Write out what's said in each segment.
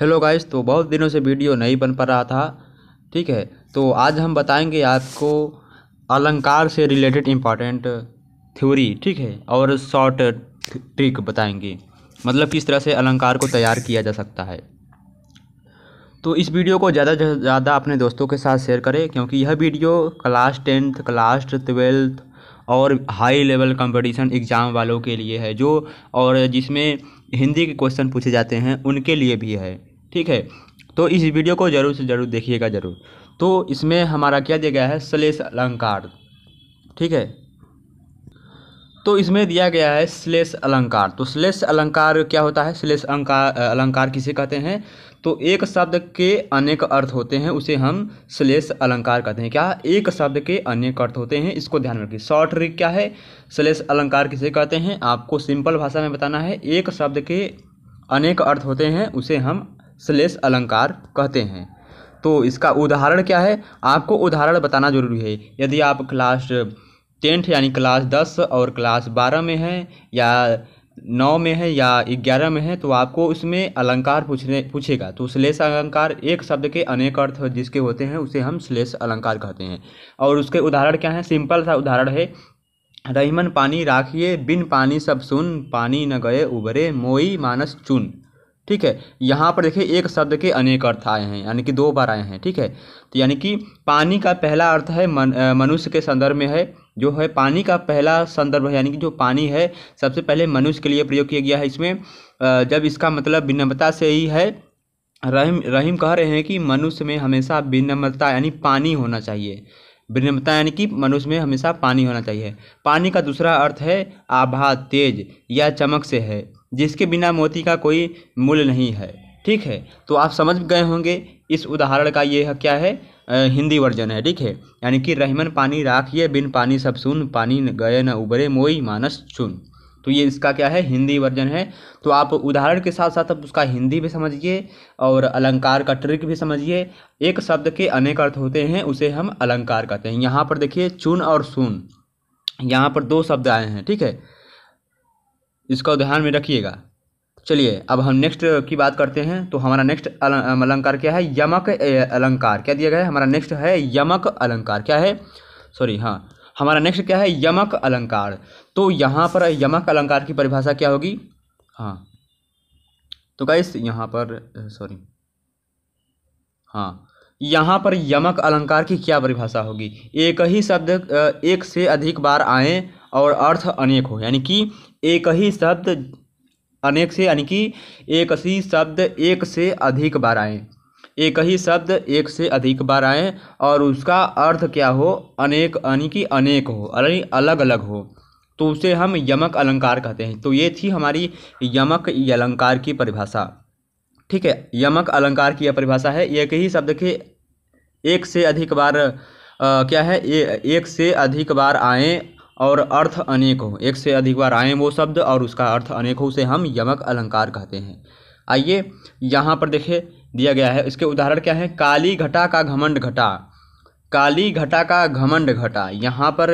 hello guys तो बहुत दिनों से वीडियो नहीं बन पा रहा था ठीक है तो आज हम बताएंगे आपको अलंकार से रिलेटेड इम्पॉर्टेंट थ्योरी ठीक है और शॉर्ट ट्रिक बताएंगे मतलब किस तरह से अलंकार को तैयार किया जा सकता है तो इस वीडियो को ज़्यादा से ज़्यादा अपने दोस्तों के साथ शेयर करें क्योंकि यह video class tenth class twelfth और हाई लेवल कंपटीशन एग्ज़ाम वालों के लिए है जो और जिसमें हिंदी के क्वेश्चन पूछे जाते हैं उनके लिए भी है ठीक है तो इस वीडियो को ज़रूर से ज़रूर देखिएगा ज़रूर तो इसमें हमारा क्या दिया गया है श्लेष अलंकार ठीक है तो इसमें दिया गया है श्लेष अलंकार तो श्लेष अलंकार क्या होता है श्लेष अलंकार अलंकार किसे कहते हैं तो एक शब्द के अनेक अर्थ होते हैं उसे हम श्लेष अलंकार कहते हैं क्या एक शब्द के अनेक अर्थ होते हैं इसको ध्यान में रखिए शॉर्ट रिक क्या है श्लेष अलंकार किसे कहते हैं आपको सिंपल भाषा में बताना है एक शब्द के अनेक अर्थ होते हैं उसे हम श्लेष अलंकार कहते हैं तो इसका उदाहरण क्या है आपको उदाहरण बताना जरूरी है यदि आप क्लास टेंथ यानी क्लास दस और क्लास बारह में हैं या नौ में है या ग्यारह में है तो आपको उसमें अलंकार पूछने पूछेगा तो श्लेष अलंकार एक शब्द के अनेक अर्थ जिसके होते हैं उसे हम श्लेष अलंकार कहते हैं और उसके उदाहरण क्या हैं सिंपल सा उदाहरण है रहीमन पानी राखिए बिन पानी सब सुन पानी न गए उबरे मोई मानस चुन ठीक है यहाँ पर देखिए एक शब्द के अनेक अर्थ आए हैं यानी कि दो बार आए हैं ठीक है तो यानी कि पानी का पहला अर्थ है मन, मनुष्य के संदर्भ में है जो है पानी का पहला संदर्भ है यानी कि जो पानी है सबसे पहले मनुष्य के लिए प्रयोग किया गया है इसमें जब इसका मतलब विनम्रता से ही है रहीम रहीम कह रहे हैं कि मनुष्य में हमेशा विनम्रता यानी पानी होना चाहिए विनम्रता यानी कि मनुष्य में हमेशा पानी होना चाहिए पानी का दूसरा अर्थ है आभा तेज या चमक से है जिसके बिना मोती का कोई मूल्य नहीं है ठीक है तो आप समझ गए होंगे इस उदाहरण का ये क्या है आ, हिंदी वर्जन है ठीक है यानी कि रहमन पानी राखिए बिन पानी सब सुन पानी गए न उबरे मोई मानस चुन तो ये इसका क्या है हिंदी वर्जन है तो आप उदाहरण के साथ साथ आप उसका हिंदी भी समझिए और अलंकार का ट्रिक भी समझिए एक शब्द के अनेक अर्थ होते हैं उसे हम अलंकार कहते हैं यहाँ पर देखिए चुन और सुन यहाँ पर दो शब्द आए हैं ठीक है इसका ध्यान में रखिएगा चलिए अब हम नेक्स्ट की बात करते हैं तो हमारा नेक्स्ट अलंकार क्या है यमक अलंकार क्या दिया गया है हमारा नेक्स्ट है यमक अलंकार क्या है सॉरी हाँ हमारा नेक्स्ट क्या है यमक अलंकार तो यहाँ पर यमक अलंकार की परिभाषा क्या होगी हाँ तो गाइस यहाँ पर सॉरी हाँ यहाँ पर यमक अलंकार की क्या परिभाषा होगी एक ही शब्द एक से अधिक बार आए और अर्थ अनेक हो यानी कि एक ही शब्द अनेक से यानी कि एक ही शब्द एक से अधिक बार आए एक ही शब्द एक से अधिक बार आए और उसका अर्थ क्या हो अनेक यानी कि अनेक हो यानी अलग अलग हो तो उसे हम यमक अलंकार कहते हैं तो ये थी हमारी यमक अलंकार की परिभाषा ठीक है यमक अलंकार की यह परिभाषा है एक ही शब्द के एक से अधिक बार आ, क्या है ए, एक से अधिक बार आए और अर्थ अनेक हो एक से अधिक बार आए वो शब्द और उसका अर्थ अनेक हो उसे हम यमक अलंकार कहते हैं आइए यहाँ पर देखे दिया गया है इसके उदाहरण क्या है काली घटा का घमंड घटा काली घटा का घमंड घटा यहाँ पर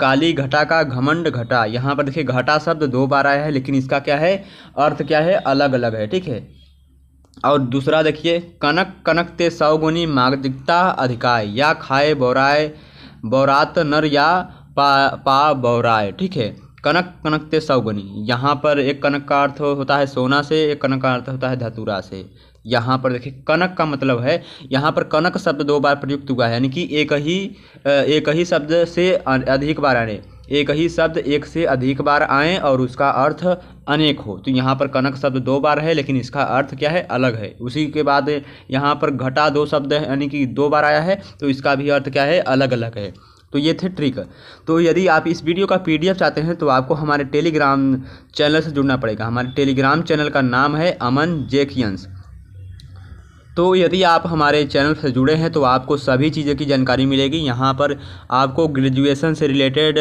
काली घटा का घमंड घटा यहाँ पर देखिए घटा शब्द दो बार आया है लेकिन इसका क्या है अर्थ क्या है अलग अलग है ठीक है और दूसरा देखिए कनक कनक ते सौगुनी मागदिकता अधिकाय या खाए बोराए बोरात नर या पा पा बौराय ठीक है कनक कनक ते सौगनी यहाँ पर एक कनक का अर्थ होता है सोना से एक कनक का अर्थ होता है धतुरा से यहाँ पर देखिए कनक का मतलब है यहाँ पर कनक शब्द दो बार प्रयुक्त हुआ है यानी कि एक ही एक ही शब्द से अधिक बार आने एक ही शब्द एक से अधिक बार आए और उसका अर्थ अनेक हो तो यहाँ पर कनक शब्द दो बार है लेकिन इसका अर्थ क्या है अलग है उसी के बाद यहाँ पर घटा दो शब्द है यानी कि दो बार आया है तो इसका भी अर्थ क्या है अलग अलग है तो ये थे ट्रिक तो यदि आप इस वीडियो का पीडीएफ चाहते हैं तो आपको हमारे टेलीग्राम चैनल से जुड़ना पड़ेगा हमारे टेलीग्राम चैनल का नाम है अमन जेकियंस तो यदि आप हमारे चैनल से जुड़े हैं तो आपको सभी चीज़ों की जानकारी मिलेगी यहाँ पर आपको ग्रेजुएशन से रिलेटेड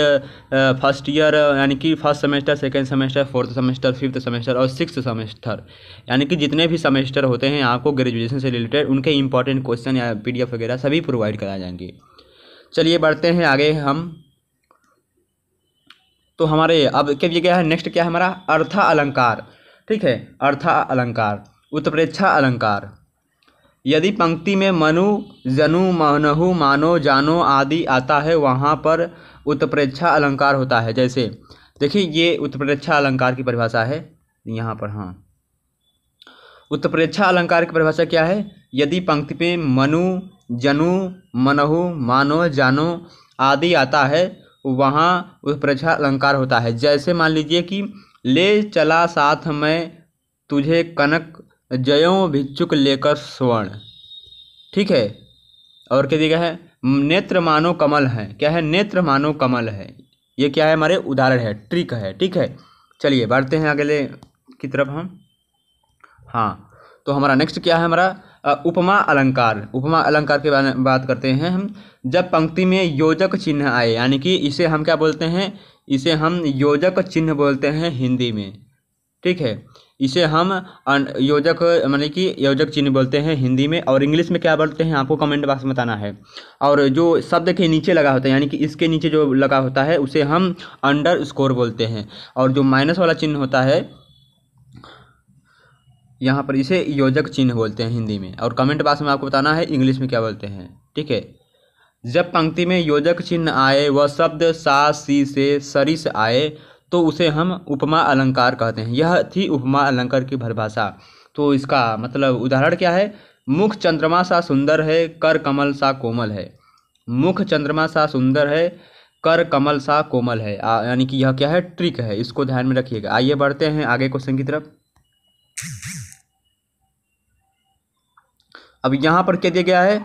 फर्स्ट ईयर यानी कि first semester second semester fourth semester fifth semester और सिक्स सेमेस्टर यानी कि जितने भी सेमेस्टर होते हैं आपको ग्रेजुएशन से रिलेटेड उनके इंपॉर्टेंट क्वेश्चन या पी वगैरह सभी प्रोवाइड कराए जाएंगे चलिए बढ़ते हैं आगे हम तो हमारे अब क्या क्या है नेक्स्ट क्या है हमारा अर्था अलंकार ठीक है अर्था अलंकार उत्प्रेक्षा अलंकार यदि पंक्ति में मनु जनु मनहु मानो जानो आदि आता है वहाँ पर उत्प्रेक्षा अलंकार होता है जैसे देखिए ये उत्प्रेक्षा अलंकार की परिभाषा है यहाँ पर हाँ उत्प्रेक्षा अलंकार की परिभाषा क्या है यदि पंक्ति में मनु जनु मनहु मानो जानो आदि आता है वहाँ उस प्रजा अलंकार होता है जैसे मान लीजिए कि ले चला साथ में तुझे कनक जयो भिक्षुक लेकर स्वर्ण ठीक है और क्या दिखा है नेत्र मानो कमल है क्या है नेत्र मानो कमल है ये क्या है हमारे उदाहरण है ट्रिक है ठीक है चलिए बढ़ते हैं अगले की तरफ हम हाँ तो हमारा नेक्स्ट क्या है हमारा उपमा अलंकार उपमा अलंकार के बारे में बात करते हैं हम जब पंक्ति में योजक चिन्ह आए यानी कि इसे हम क्या बोलते हैं इसे हम योजक चिन्ह बोलते हैं हिंदी में ठीक है इसे हम योजक मान कि योजक चिन्ह बोलते हैं हिंदी में और इंग्लिश में क्या बोलते हैं आपको कमेंट बॉक्स में बताना है और जो शब्द के नीचे लगा होता है यानी कि इसके नीचे जो लगा होता है उसे हम अंडर स्कोर बोलते हैं और जो माइनस वाला चिन्ह होता है यहाँ पर इसे योजक चिन्ह बोलते हैं हिंदी में और कमेंट बॉक्स में आपको बताना है इंग्लिश में क्या बोलते हैं ठीक है जब पंक्ति में योजक चिन्ह आए वह शब्द सा सी से सरिस आए तो उसे हम उपमा अलंकार कहते हैं यह थी उपमा अलंकार की परिभाषा तो इसका मतलब उदाहरण क्या है मुख चंद्रमा सा सुंदर है कर कमल सा कोमल है मुख चंद्रमा सा सुंदर है कर कमल सा कोमल है यानी कि यह क्या है ट्रिक है इसको ध्यान में रखिएगा आइए बढ़ते हैं आगे क्वेश्चन की तरफ अब यहाँ पर क्या दिया गया है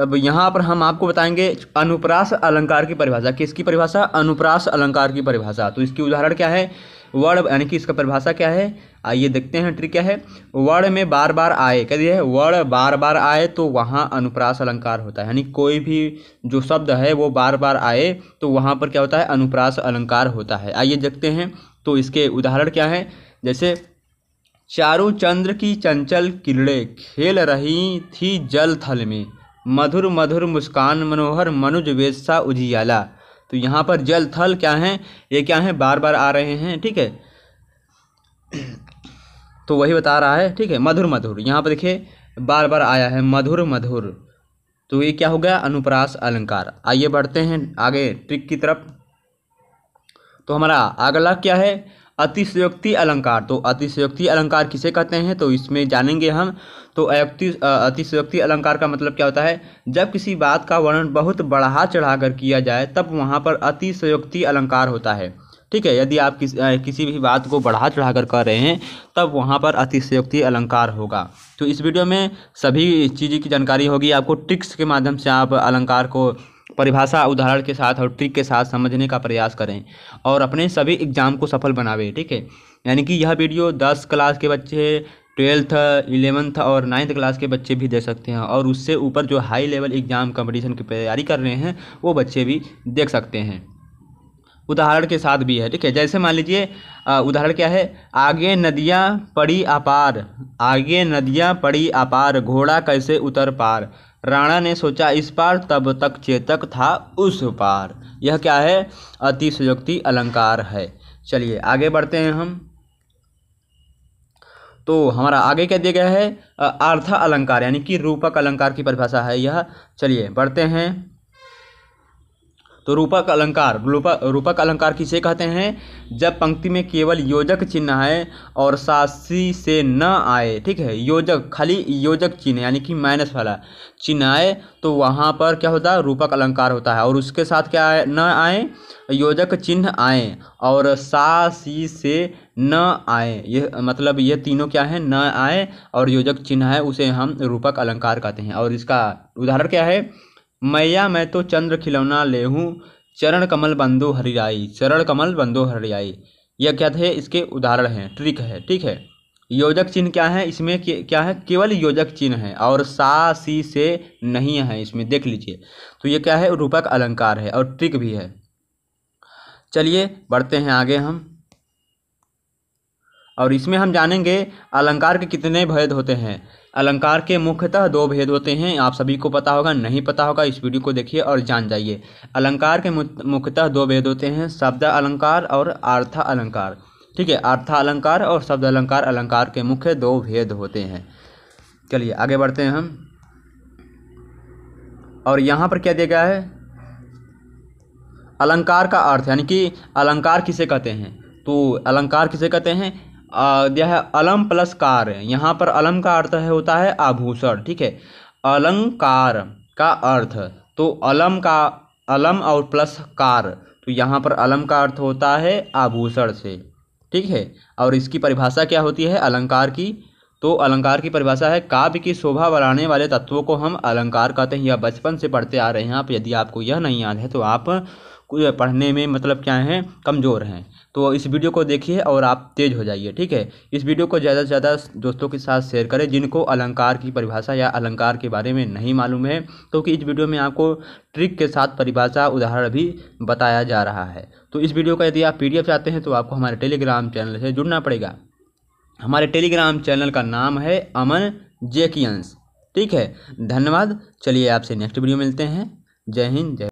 अब यहाँ पर हम आपको बताएंगे अनुप्रास अलंकार की परिभाषा किसकी परिभाषा अनुप्रास अलंकार की परिभाषा तो इसकी उदाहरण क्या है वर्ड यानी कि इसका परिभाषा क्या है आइए देखते हैं ट्रिक क्या है वर्ड में बार बार आए कह दिया है बार बार आए तो वहाँ अनुप्रास अलंकार होता है यानी कोई भी जो शब्द है वो बार बार आए तो वहाँ पर क्या होता है अनुप्रास अलंकार होता है आइए देखते हैं तो इसके उदाहरण क्या है जैसे चारों चंद्र की चंचल किरणें खेल रही थी जल थल में मधुर मधुर मुस्कान मनोहर मनुज वेशा उजियाला तो यहाँ पर जल थल क्या है ये क्या है बार बार आ रहे हैं ठीक है तो वही बता रहा है ठीक है मधुर मधुर यहाँ पर देखिए बार बार आया है मधुर मधुर तो ये क्या हो गया अनुप्रास अलंकार आइए बढ़ते हैं आगे ट्रिक की तरफ तो हमारा अगला क्या है अतिशयोक्ति अलंकार तो अतिशयोक्ति अलंकार किसे कहते हैं तो इसमें जानेंगे हम तो अयोक्ति अतिशयोक्ति अलंकार का मतलब क्या होता है जब किसी बात का वर्णन बहुत बढ़ा चढ़ाकर किया जाए तब वहाँ पर अतिशयोक्ति अलंकार होता है ठीक है यदि आप किस, आ, किसी भी बात को बढ़ा चढ़ा कर कह रहे हैं तब वहाँ पर अतिशयोक्ति अलंकार होगा तो इस वीडियो में सभी चीज़ की जानकारी होगी आपको ट्रिक्स के माध्यम से आप अलंकार को परिभाषा उदाहरण के साथ और ट्रिक के साथ समझने का प्रयास करें और अपने सभी एग्जाम को सफल बनावे ठीक है यानी कि यह वीडियो दस क्लास के बच्चे ट्वेल्थ इलेवंथ और नाइन्थ क्लास के बच्चे भी दे सकते हैं और उससे ऊपर जो हाई लेवल एग्ज़ाम कंपटीशन की तैयारी कर रहे हैं वो बच्चे भी देख सकते हैं उदाहरण के साथ भी है ठीक है जैसे मान लीजिए उदाहरण क्या है आगे नदियाँ पड़ी अपार आगे नदियाँ पड़ी अपार घोड़ा कैसे उतर पार राणा ने सोचा इस पार तब तक चेतक था उस पार यह क्या है अतिशयोक्ति अलंकार है चलिए आगे बढ़ते हैं हम तो हमारा आगे क्या दिया गया है अर्थ अलंकार यानी कि रूपक अलंकार की परिभाषा है यह चलिए बढ़ते हैं तो रूपक अलंकार रूपक अलंकार किसे कहते हैं जब पंक्ति में केवल योजक चिन्ह आए और सासी से न आए ठीक है योजक खाली योजक चिन्ह यानी कि माइनस वाला चिन्ह आए तो वहाँ पर क्या होता है रूपक अलंकार होता है और उसके साथ क्या आए न आए योजक चिन्ह आए और सासी से न आए ये मतलब ये तीनों क्या है न आए और योजक चिन्ह है उसे हम रूपक अलंकार कहते हैं और इसका उदाहरण क्या है मैया मैं तो चंद्र खिलौना ले हूँ चरण कमल बंदो हरियाई चरण कमल बंदो हरियाई यह क्या थे इसके उदाहरण हैं ट्रिक है ठीक है योजक चिन्ह क्या है इसमें क्या है केवल योजक चिन्ह है और सा सी से नहीं है इसमें देख लीजिए तो ये क्या है रूपक अलंकार है और ट्रिक भी है चलिए बढ़ते हैं आगे हम और इसमें हम जानेंगे अलंकार के कितने भेद होते हैं अलंकार के मुख्यतः दो भेद होते हैं आप सभी को पता होगा नहीं पता होगा इस वीडियो को देखिए और जान जाइए अलंकार के मुख्यतः दो भेद होते हैं शब्द अलंकार और अर्था अलंकार ठीक है अर्था अलंकार और शब्द अलंकार अलंकार के मुख्य दो भेद होते हैं चलिए आगे बढ़ते हैं हम और यहाँ पर क्या दिया गया है अलंकार का अर्थ यानी कि अलंकार किसे कहते हैं तो अलंकार किसे कहते हैं दिया है अलम प्लस कार यहाँ पर अलम का अर्थ है होता है आभूषण ठीक है अलंकार का अर्थ तो अलम का अलम और प्लस कार तो यहाँ पर अलम का अर्थ होता है आभूषण से ठीक है और इसकी परिभाषा क्या होती है अलंकार की तो अलंकार की परिभाषा है काव्य की शोभा बढ़ाने वाले तत्वों को हम अलंकार कहते हैं या बचपन से पढ़ते आ रहे हैं आप यदि आपको यह नहीं याद है तो आप पढ़ने में मतलब क्या हैं कमज़ोर हैं तो इस वीडियो को देखिए और आप तेज हो जाइए ठीक है इस वीडियो को ज़्यादा से ज़्यादा दोस्तों के साथ शेयर करें जिनको अलंकार की परिभाषा या अलंकार के बारे में नहीं मालूम है क्योंकि तो इस वीडियो में आपको ट्रिक के साथ परिभाषा उदाहरण भी बताया जा रहा है तो इस वीडियो का यदि आप पी चाहते हैं तो आपको हमारे टेलीग्राम चैनल से जुड़ना पड़ेगा हमारे टेलीग्राम चैनल का नाम है अमन जेकियंस ठीक है धन्यवाद चलिए आपसे नेक्स्ट वीडियो मिलते हैं जय हिंद जय